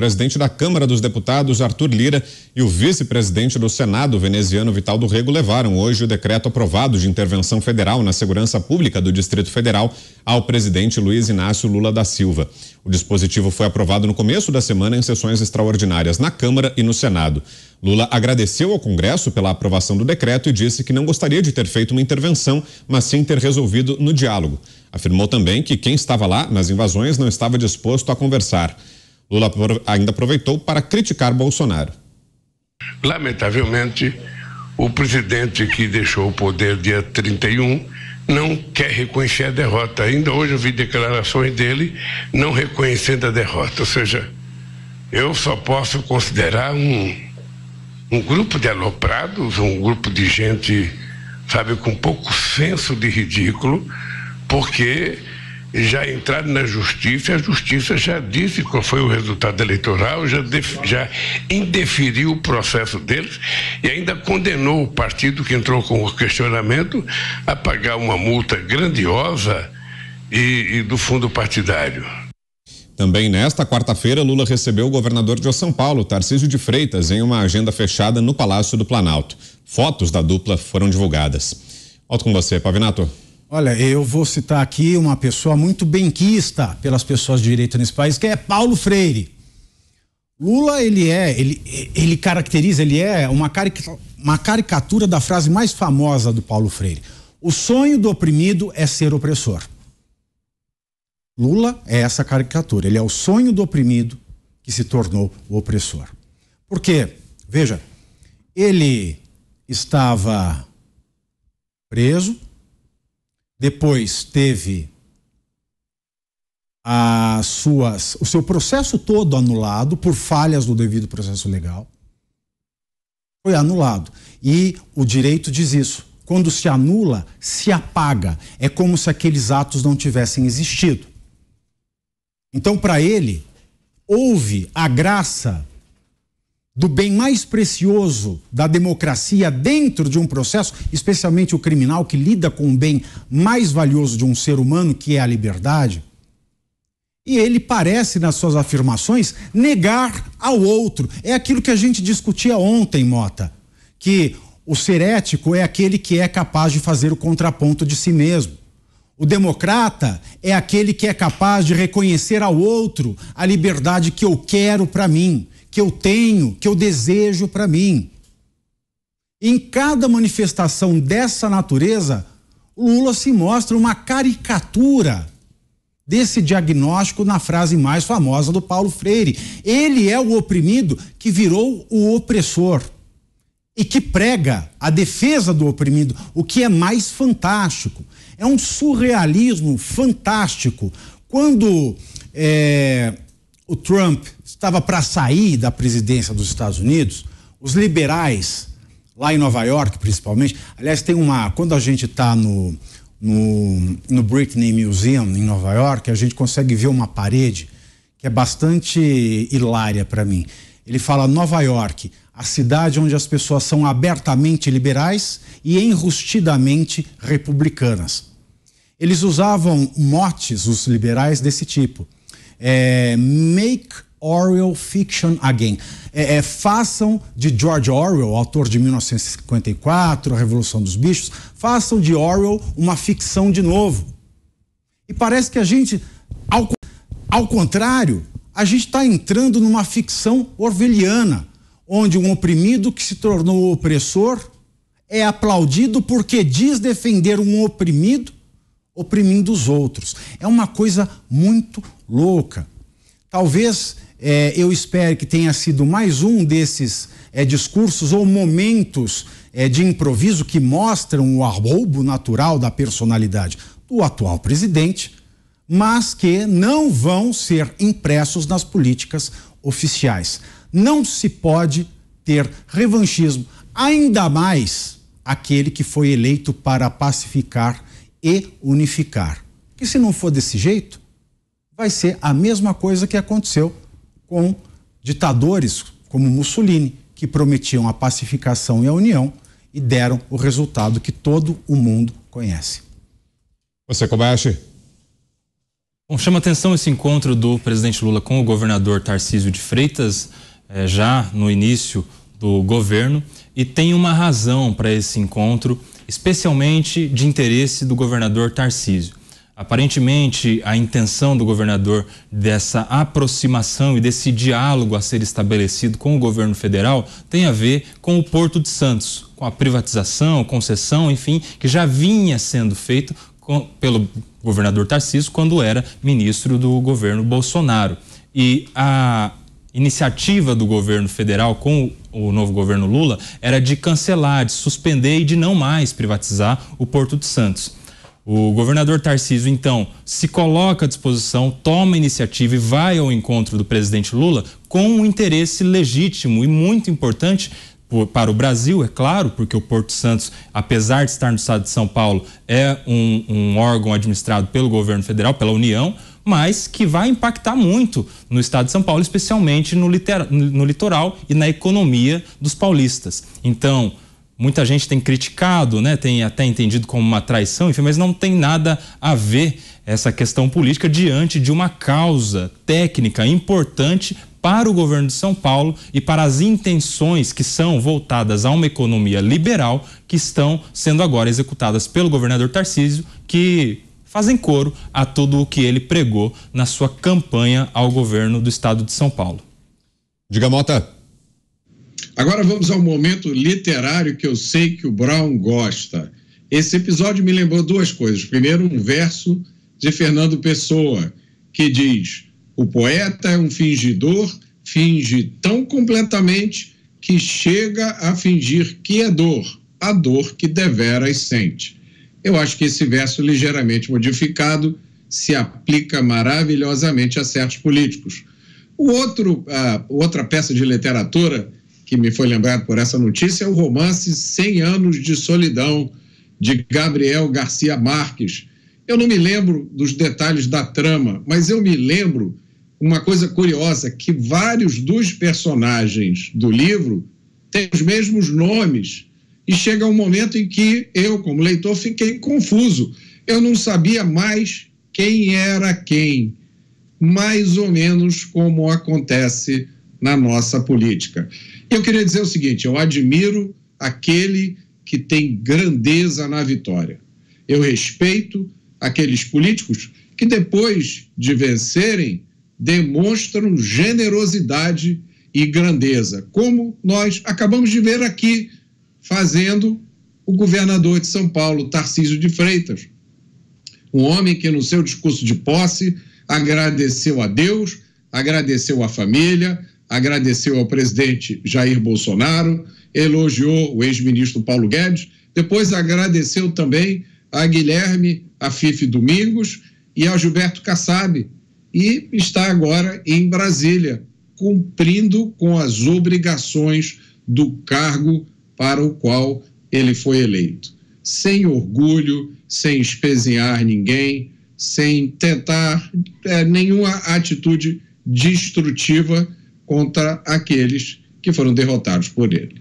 presidente da Câmara dos Deputados, Arthur Lira, e o vice-presidente do Senado, veneziano Vital do Rego, levaram hoje o decreto aprovado de intervenção federal na segurança pública do Distrito Federal ao presidente Luiz Inácio Lula da Silva. O dispositivo foi aprovado no começo da semana em sessões extraordinárias na Câmara e no Senado. Lula agradeceu ao Congresso pela aprovação do decreto e disse que não gostaria de ter feito uma intervenção, mas sim ter resolvido no diálogo. Afirmou também que quem estava lá nas invasões não estava disposto a conversar. Lula ainda aproveitou para criticar Bolsonaro. Lamentavelmente, o presidente que deixou o poder dia 31 não quer reconhecer a derrota. Ainda hoje eu vi declarações dele não reconhecendo a derrota. Ou seja, eu só posso considerar um, um grupo de aloprados, um grupo de gente, sabe, com pouco senso de ridículo, porque já entraram na justiça, a justiça já disse qual foi o resultado eleitoral, já, def, já indeferiu o processo deles e ainda condenou o partido que entrou com o questionamento a pagar uma multa grandiosa e, e do fundo partidário. Também nesta quarta-feira, Lula recebeu o governador de São Paulo, Tarcísio de Freitas, em uma agenda fechada no Palácio do Planalto. Fotos da dupla foram divulgadas. Volto com você, Pavinato. Olha, eu vou citar aqui uma pessoa muito benquista pelas pessoas de direita nesse país, que é Paulo Freire. Lula, ele é, ele, ele caracteriza, ele é uma, uma caricatura da frase mais famosa do Paulo Freire. O sonho do oprimido é ser opressor. Lula é essa caricatura, ele é o sonho do oprimido que se tornou o opressor. Por quê? Veja, ele estava preso, depois teve as suas, o seu processo todo anulado por falhas do devido processo legal. Foi anulado. E o direito diz isso. Quando se anula, se apaga. É como se aqueles atos não tivessem existido. Então, para ele, houve a graça do bem mais precioso da democracia dentro de um processo, especialmente o criminal que lida com o bem mais valioso de um ser humano, que é a liberdade. E ele parece, nas suas afirmações, negar ao outro. É aquilo que a gente discutia ontem, Mota, que o ser ético é aquele que é capaz de fazer o contraponto de si mesmo. O democrata é aquele que é capaz de reconhecer ao outro a liberdade que eu quero para mim que eu tenho, que eu desejo para mim. Em cada manifestação dessa natureza, Lula se mostra uma caricatura desse diagnóstico na frase mais famosa do Paulo Freire. Ele é o oprimido que virou o opressor e que prega a defesa do oprimido, o que é mais fantástico. É um surrealismo fantástico. Quando é, o Trump estava para sair da presidência dos Estados Unidos, os liberais, lá em Nova York principalmente, aliás, tem uma. Quando a gente está no, no, no Britney Museum, em Nova York, a gente consegue ver uma parede que é bastante hilária para mim. Ele fala Nova York, a cidade onde as pessoas são abertamente liberais e enrustidamente republicanas. Eles usavam motes, os liberais, desse tipo é, Make Orwell Fiction Again. É, é, façam de George Orwell, autor de 1954, A Revolução dos Bichos, façam de Orwell uma ficção de novo. E parece que a gente, ao, ao contrário, a gente está entrando numa ficção orwelliana, onde um oprimido que se tornou opressor é aplaudido porque diz defender um oprimido oprimindo os outros. É uma coisa muito louca. Talvez é, eu espere que tenha sido mais um desses é, discursos ou momentos é, de improviso que mostram o arrobo natural da personalidade do atual presidente, mas que não vão ser impressos nas políticas oficiais. Não se pode ter revanchismo, ainda mais aquele que foi eleito para pacificar e unificar. E se não for desse jeito, vai ser a mesma coisa que aconteceu com ditadores como Mussolini, que prometiam a pacificação e a união e deram o resultado que todo o mundo conhece. Você, Kobayashi? Bom, chama atenção esse encontro do presidente Lula com o governador Tarcísio de Freitas, eh, já no início do governo, e tem uma razão para esse encontro especialmente de interesse do governador Tarcísio. Aparentemente, a intenção do governador dessa aproximação e desse diálogo a ser estabelecido com o governo federal tem a ver com o Porto de Santos, com a privatização, concessão, enfim, que já vinha sendo feito com, pelo governador Tarcísio quando era ministro do governo Bolsonaro. E a iniciativa do governo federal com o novo governo Lula era de cancelar, de suspender e de não mais privatizar o Porto de Santos. O governador Tarcísio, então, se coloca à disposição, toma iniciativa e vai ao encontro do presidente Lula com um interesse legítimo e muito importante para o Brasil, é claro, porque o Porto Santos, apesar de estar no estado de São Paulo, é um, um órgão administrado pelo governo federal, pela União, mas que vai impactar muito no estado de São Paulo, especialmente no, litera, no litoral e na economia dos paulistas. Então, muita gente tem criticado, né, tem até entendido como uma traição, enfim, mas não tem nada a ver essa questão política diante de uma causa técnica importante para o governo de São Paulo e para as intenções que são voltadas a uma economia liberal que estão sendo agora executadas pelo governador Tarcísio, que fazem coro a tudo o que ele pregou na sua campanha ao governo do estado de São Paulo. Diga, Mota. Agora vamos ao momento literário que eu sei que o Brown gosta. Esse episódio me lembrou duas coisas. Primeiro, um verso de Fernando Pessoa, que diz: O poeta é um fingidor, finge tão completamente que chega a fingir que é dor, a dor que deveras sente. Eu acho que esse verso ligeiramente modificado se aplica maravilhosamente a certos políticos. O outro, a, outra peça de literatura que me foi lembrado por essa notícia é o romance 100 anos de solidão de Gabriel Garcia Marques. Eu não me lembro dos detalhes da trama, mas eu me lembro uma coisa curiosa que vários dos personagens do livro têm os mesmos nomes e chega um momento em que eu, como leitor, fiquei confuso. Eu não sabia mais quem era quem, mais ou menos como acontece na nossa política. Eu queria dizer o seguinte: eu admiro aquele que tem grandeza na vitória. Eu respeito aqueles políticos que, depois de vencerem, demonstram generosidade e grandeza, como nós acabamos de ver aqui fazendo o governador de São Paulo, Tarcísio de Freitas. Um homem que, no seu discurso de posse, agradeceu a Deus, agradeceu à família, agradeceu ao presidente Jair Bolsonaro, elogiou o ex-ministro Paulo Guedes, depois agradeceu também a Guilherme, a Fife Domingos e ao Gilberto Kassab. E está agora em Brasília, cumprindo com as obrigações do cargo para o qual ele foi eleito. Sem orgulho, sem espezinhar ninguém, sem tentar é, nenhuma atitude destrutiva contra aqueles que foram derrotados por ele.